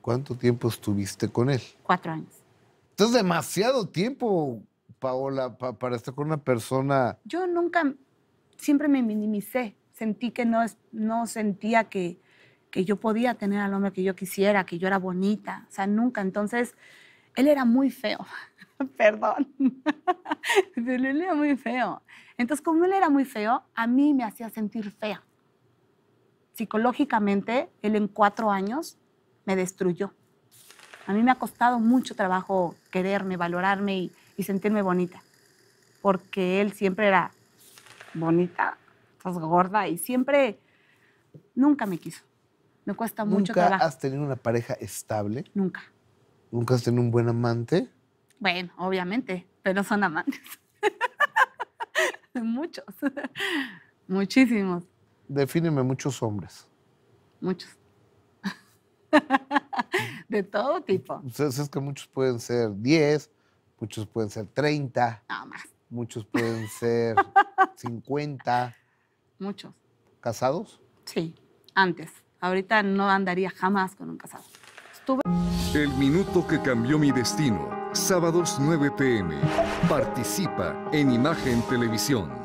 cuánto tiempo estuviste con él? Cuatro años. Entonces, demasiado tiempo, Paola, para estar con una persona. Yo nunca, siempre me minimicé. Sentí que no, no sentía que, que yo podía tener al hombre que yo quisiera, que yo era bonita. O sea, nunca. Entonces, él era muy feo. Perdón. él era muy feo. Entonces, como él era muy feo, a mí me hacía sentir fea. Psicológicamente, él en cuatro años me destruyó. A mí me ha costado mucho trabajo quererme, valorarme y, sentirme bonita, porque él siempre era bonita, estás gorda y siempre, nunca me quiso. Me cuesta mucho trabajo. has tenido una pareja estable? Nunca. ¿Nunca has tenido un buen amante? Bueno, obviamente, pero son amantes. Muchos. Muchísimos. Defíneme muchos hombres. Muchos. de todo tipo. Entonces pues, es que muchos pueden ser 10, muchos pueden ser 30. más. Muchos pueden ser 50. Muchos. ¿Casados? Sí, antes. Ahorita no andaría jamás con un casado. El minuto que cambió mi destino. Sábados 9 pm. Participa en Imagen Televisión.